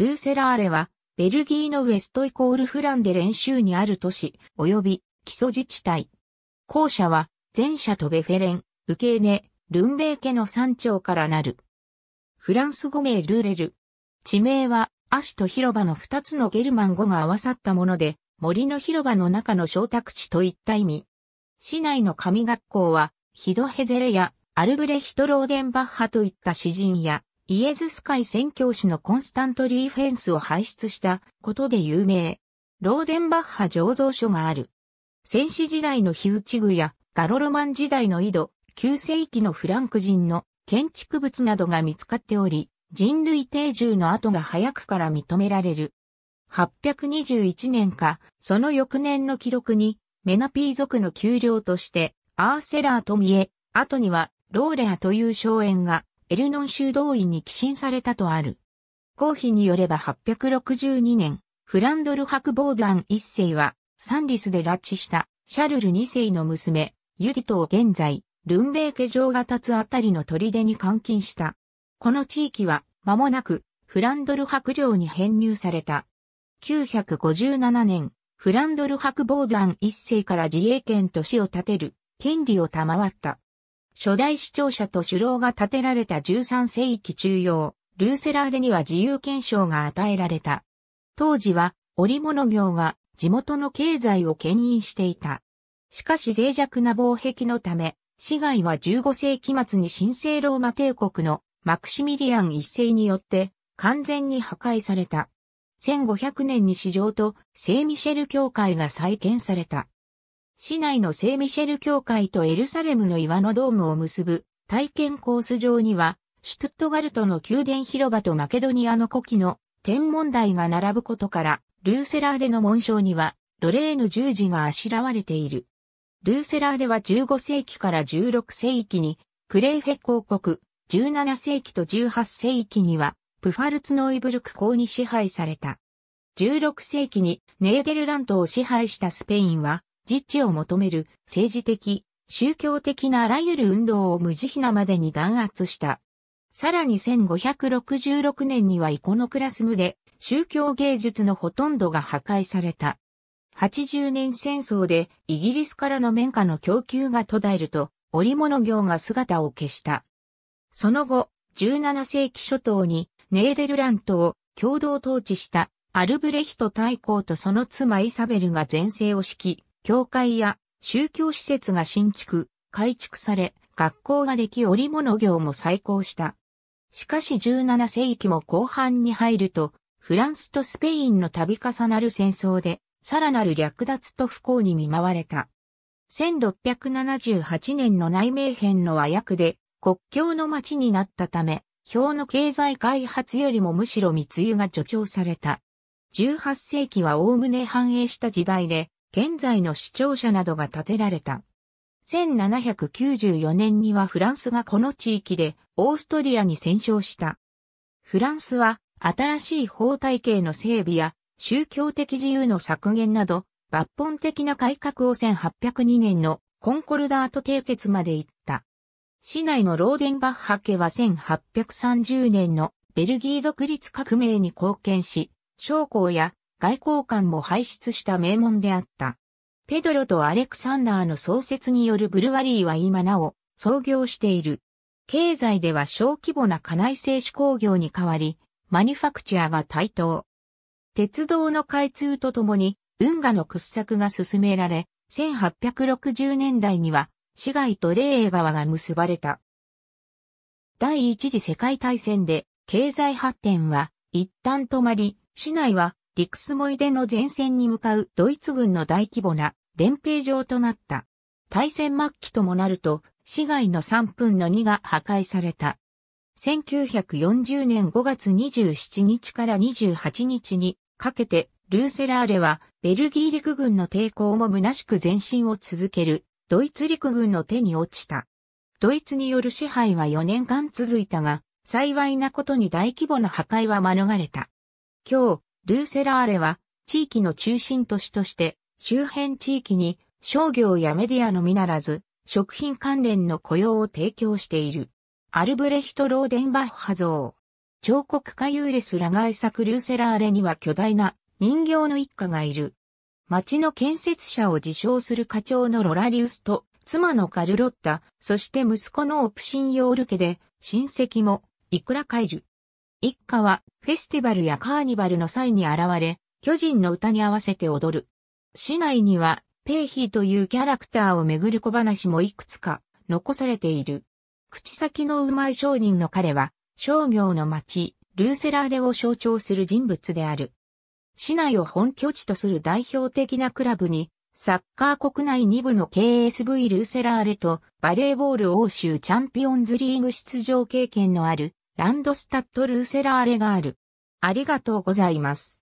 ルーセラーレは、ベルギーのウェストイコールフランで練習にある都市、及び基礎自治体。校舎は、前者とベフェレン、ウケーネ、ルンベー家の山頂からなる。フランス語名ルーレル。地名は、アシと広場の二つのゲルマン語が合わさったもので、森の広場の中の小宅地といった意味。市内の神学校は、ヒドヘゼレやアルブレヒト・ローデンバッハといった詩人やイエズス会宣教師のコンスタント・リーフェンスを輩出したことで有名。ローデンバッハ醸造所がある。戦死時代の火打ち具やガロロマン時代の井戸、旧世紀のフランク人の建築物などが見つかっており、人類定住の跡が早くから認められる。821年か、その翌年の記録に、メナピー族の丘陵として、アーセラーと見え、後には、ローレアという荘園がエルノン修道院に寄進されたとある。公費によれば862年、フランドル博ボーン一世は、サンリスで拉致したシャルル二世の娘、ユディトを現在、ルンベーケ城が立つあたりの砦に監禁した。この地域は、間もなく、フランドル博領に編入された。957年、フランドル博ボーン一世から自衛権と死を立てる、権利を賜った。初代市長者と首楼が建てられた13世紀中央、ルーセラーレには自由憲章が与えられた。当時は織物業が地元の経済を牽引していた。しかし脆弱な防壁のため、市街は15世紀末に神聖ローマ帝国のマクシミリアン一世によって完全に破壊された。1500年に市場と聖ミシェル教会が再建された。市内の聖ミシェル教会とエルサレムの岩のドームを結ぶ体験コース上には、シュトゥットガルトの宮殿広場とマケドニアの古希の天文台が並ぶことから、ルーセラーレの紋章には、ロレーヌ十字があしらわれている。ルーセラーレは15世紀から16世紀に、クレーフェ公国、17世紀と18世紀には、プファルツノイブルク公に支配された。16世紀にネーデルラントを支配したスペインは、自治を求める政治的、宗教的なあらゆる運動を無慈悲なまでに弾圧した。さらに1566年にはイコノクラスムで宗教芸術のほとんどが破壊された。80年戦争でイギリスからの綿花の供給が途絶えると織物業が姿を消した。その後、17世紀初頭にネーデルラントを共同統治したアルブレヒト大公とその妻イサベルが前世を敷き、教会や宗教施設が新築、改築され、学校ができ織物業も再興した。しかし17世紀も後半に入ると、フランスとスペインの度重なる戦争で、さらなる略奪と不幸に見舞われた。1678年の内名編の和訳で、国境の町になったため、表の経済開発よりもむしろ密輸が助長された。18世紀は概ね繁栄した時代で、現在の市庁舎などが建てられた。1794年にはフランスがこの地域でオーストリアに戦勝した。フランスは新しい法体系の整備や宗教的自由の削減など抜本的な改革を1802年のコンコルダート締結まで行った。市内のローデンバッハ家は1830年のベルギー独立革命に貢献し、将校や外交官も輩出した名門であった。ペドロとアレクサンダーの創設によるブルワリーは今なお創業している。経済では小規模な家内製紙工業に代わり、マニファクチャーが台頭。鉄道の開通とともに運河の掘削が進められ、1860年代には市街と霊栄川が結ばれた。第一次世界大戦で経済発展は一旦止まり、市内は陸相スモイデの前線に向かうドイツ軍の大規模な連兵場となった。大戦末期ともなると、市外の3分の2が破壊された。1940年5月27日から28日にかけて、ルーセラーレはベルギー陸軍の抵抗も虚しく前進を続けるドイツ陸軍の手に落ちた。ドイツによる支配は4年間続いたが、幸いなことに大規模な破壊は免れた。今日、ルーセラーレは地域の中心都市として周辺地域に商業やメディアのみならず食品関連の雇用を提供している。アルブレヒト・ローデンバッハ像。彫刻家ユーレス・ラガイ作ルーセラーレには巨大な人形の一家がいる。町の建設者を自称する課長のロラリウスと妻のカルロッタ、そして息子のオプシンヨール家で親戚もいくら帰る。一家はフェスティバルやカーニバルの際に現れ、巨人の歌に合わせて踊る。市内には、ペイヒーというキャラクターをめぐる小話もいくつか残されている。口先のうまい商人の彼は、商業の町、ルーセラーレを象徴する人物である。市内を本拠地とする代表的なクラブに、サッカー国内2部の KSV ルーセラーレとバレーボール欧州チャンピオンズリーグ出場経験のあるランドスタッドルーセラーレガール。ありがとうございます。